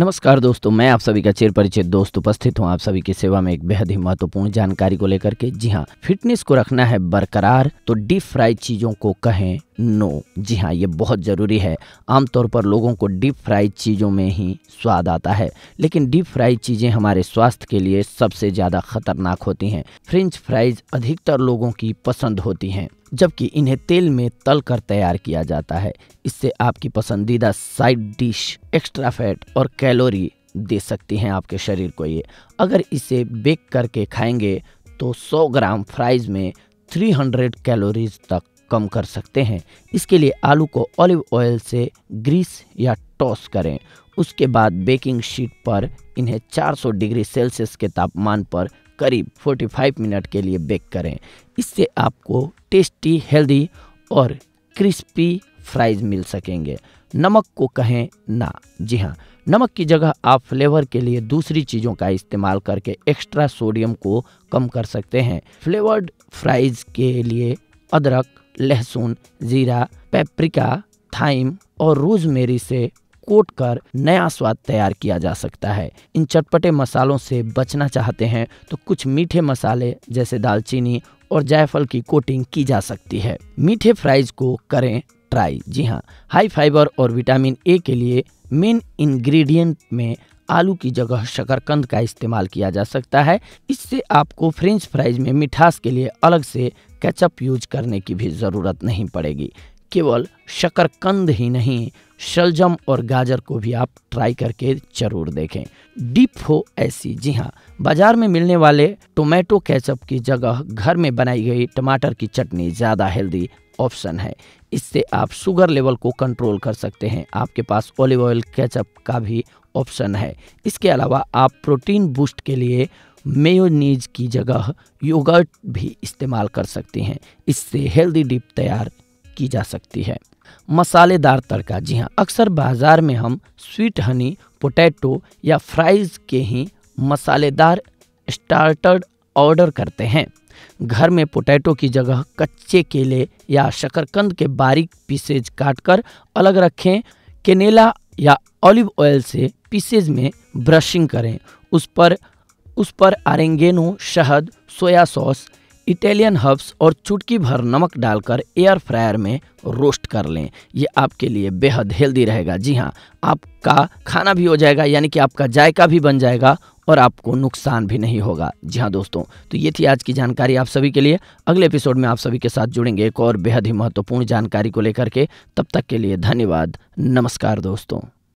नमस्कार दोस्तों मैं आप सभी का चेर परिचित दोस्त उपस्थित हूं आप सभी की सेवा में एक बेहद ही महत्वपूर्ण जानकारी को लेकर के जी हाँ फिटनेस को रखना है बरकरार तो डीप फ्राइड चीजों को कहें नो जी हाँ ये बहुत ज़रूरी है आमतौर पर लोगों को डीप फ्राई चीज़ों में ही स्वाद आता है लेकिन डीप फ्राई चीज़ें हमारे स्वास्थ्य के लिए सबसे ज़्यादा खतरनाक होती हैं फ्रेंच फ्राइज अधिकतर लोगों की पसंद होती हैं जबकि इन्हें तेल में तल कर तैयार किया जाता है इससे आपकी पसंदीदा साइड डिश एक्स्ट्रा फैट और कैलोरी दे सकती हैं आपके शरीर को ये अगर इसे बेक करके खाएंगे तो 100 ग्राम फ्राइज में 300 कैलोरीज तक कम कर सकते हैं इसके लिए आलू को ऑलिव ऑयल से ग्रीस या टॉस करें उसके बाद बेकिंग शीट पर इन्हें 400 डिग्री सेल्सियस के तापमान पर करीब 45 मिनट के लिए बेक करें इससे आपको टेस्टी हेल्दी और क्रिस्पी फ्राइज मिल सकेंगे नमक को कहें ना जी हाँ नमक की जगह आप फ्लेवर के लिए दूसरी चीज़ों का इस्तेमाल करके एक्स्ट्रा सोडियम को कम कर सकते हैं फ्लेवर्ड फ्राइज के लिए अदरक लहसुन जीरा पेपरिका थाइम और रोजमेरी से कोट कर नया स्वाद तैयार किया जा सकता है इन चटपटे मसालों से बचना चाहते हैं तो कुछ मीठे मसाले जैसे दालचीनी और जायफल की कोटिंग की जा सकती है मीठे फ्राइज को करें ट्राई जी हाँ हाई फाइबर और विटामिन ए के लिए मेन इंग्रेडिएंट में आलू की जगह शकरकंद का इस्तेमाल किया जा सकता है इससे आपको फ्रेंच फ्राइज में मिठास के लिए अलग से केचप यूज करने की भी ज़रूरत नहीं पड़ेगी केवल शकरकंद ही नहीं शलजम और गाजर को भी आप ट्राई करके जरूर देखें डीप हो ऐसी जी हाँ बाजार में मिलने वाले टोमेटो केचप की जगह घर में बनाई गई टमाटर की चटनी ज़्यादा हेल्दी ऑप्शन है इससे आप शुगर लेवल को कंट्रोल कर सकते हैं आपके पास ऑलिव ऑयल कैचअप का भी ऑप्शन है इसके अलावा आप प्रोटीन बूस्ट के लिए मेयोनीज की जगह योगर्ट भी इस्तेमाल कर सकते हैं इससे हेल्दी डिप तैयार की जा सकती है मसालेदार तड़का जी हाँ अक्सर बाजार में हम स्वीट हनी पोटैटो या फ्राइज के ही मसालेदार स्टार्टर ऑर्डर करते हैं घर में पोटैटो की जगह कच्चे केले या शकरकंद के बारीक पीसेज काटकर अलग रखें केनेला या ऑलिव ऑयल से पीसेज में ब्रशिंग करें उस पर उस पर आरेंगेनो शहद सोया सॉस इटालियन हर्ब्स और चुटकी भर नमक डालकर एयर फ्रायर में रोस्ट कर लें ये आपके लिए बेहद हेल्दी रहेगा जी हाँ आपका खाना भी हो जाएगा यानी कि आपका जायका भी बन जाएगा और आपको नुकसान भी नहीं होगा जी हाँ दोस्तों तो ये थी आज की जानकारी आप सभी के लिए अगले एपिसोड में आप सभी के साथ जुड़ेंगे एक और बेहद ही महत्वपूर्ण जानकारी को लेकर के तब तक के लिए धन्यवाद नमस्कार दोस्तों